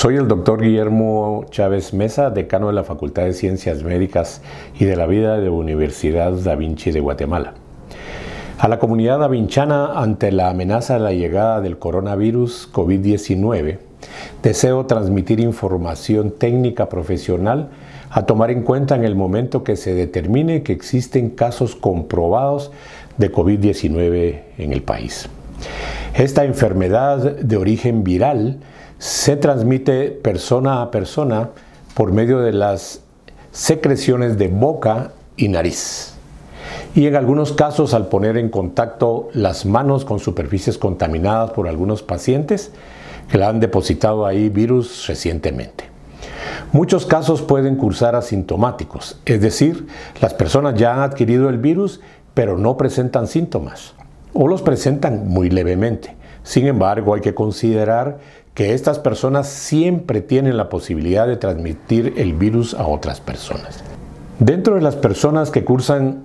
Soy el doctor Guillermo Chávez Mesa, decano de la Facultad de Ciencias Médicas y de la Vida de la Universidad Da Vinci de Guatemala. A la comunidad avinchana, ante la amenaza de la llegada del coronavirus COVID-19, deseo transmitir información técnica profesional a tomar en cuenta en el momento que se determine que existen casos comprobados de COVID-19 en el país. Esta enfermedad de origen viral se transmite persona a persona por medio de las secreciones de boca y nariz. Y en algunos casos al poner en contacto las manos con superficies contaminadas por algunos pacientes que la han depositado ahí virus recientemente. Muchos casos pueden cursar asintomáticos, es decir, las personas ya han adquirido el virus pero no presentan síntomas o los presentan muy levemente. Sin embargo, hay que considerar que estas personas siempre tienen la posibilidad de transmitir el virus a otras personas. Dentro de las personas que cursan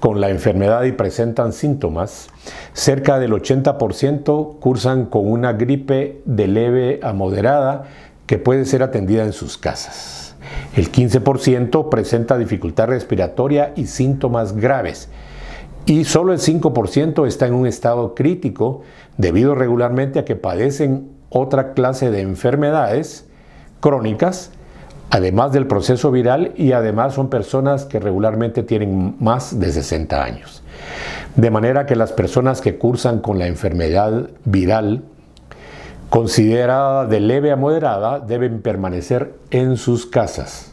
con la enfermedad y presentan síntomas, cerca del 80% cursan con una gripe de leve a moderada que puede ser atendida en sus casas. El 15% presenta dificultad respiratoria y síntomas graves y solo el 5% está en un estado crítico debido regularmente a que padecen otra clase de enfermedades crónicas, además del proceso viral y además son personas que regularmente tienen más de 60 años. De manera que las personas que cursan con la enfermedad viral considerada de leve a moderada deben permanecer en sus casas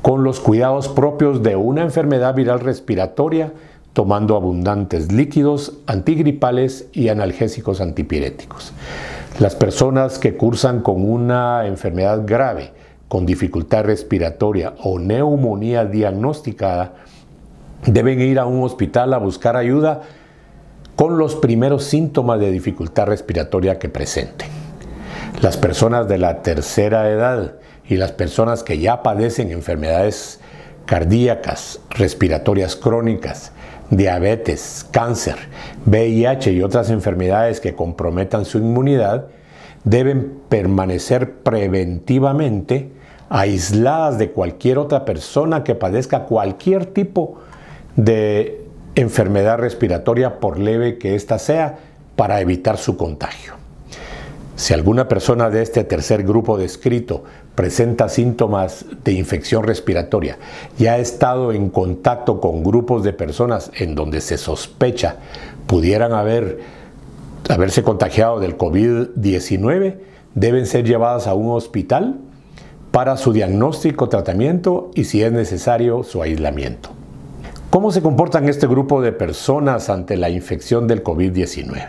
con los cuidados propios de una enfermedad viral respiratoria tomando abundantes líquidos antigripales y analgésicos antipiréticos. Las personas que cursan con una enfermedad grave, con dificultad respiratoria o neumonía diagnosticada, deben ir a un hospital a buscar ayuda con los primeros síntomas de dificultad respiratoria que presenten. Las personas de la tercera edad y las personas que ya padecen enfermedades cardíacas, respiratorias crónicas, diabetes, cáncer, VIH y otras enfermedades que comprometan su inmunidad deben permanecer preventivamente aisladas de cualquier otra persona que padezca cualquier tipo de enfermedad respiratoria, por leve que ésta sea, para evitar su contagio. Si alguna persona de este tercer grupo descrito presenta síntomas de infección respiratoria y ha estado en contacto con grupos de personas en donde se sospecha pudieran haberse contagiado del COVID-19, deben ser llevadas a un hospital para su diagnóstico, tratamiento y si es necesario su aislamiento. ¿Cómo se comportan este grupo de personas ante la infección del COVID-19?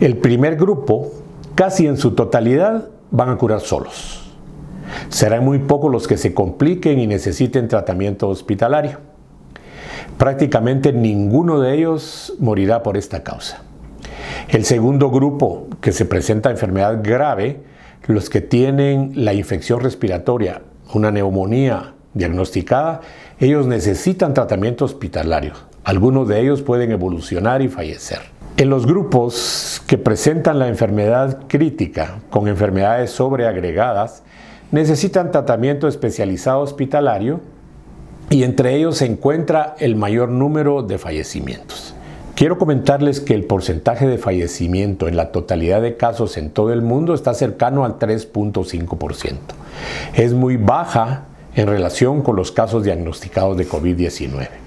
El primer grupo casi en su totalidad van a curar solos. Serán muy pocos los que se compliquen y necesiten tratamiento hospitalario. Prácticamente ninguno de ellos morirá por esta causa. El segundo grupo que se presenta enfermedad grave, los que tienen la infección respiratoria, una neumonía diagnosticada, ellos necesitan tratamiento hospitalario. Algunos de ellos pueden evolucionar y fallecer. En los grupos que presentan la enfermedad crítica con enfermedades sobreagregadas, necesitan tratamiento especializado hospitalario y entre ellos se encuentra el mayor número de fallecimientos. Quiero comentarles que el porcentaje de fallecimiento en la totalidad de casos en todo el mundo está cercano al 3.5%. Es muy baja en relación con los casos diagnosticados de COVID-19.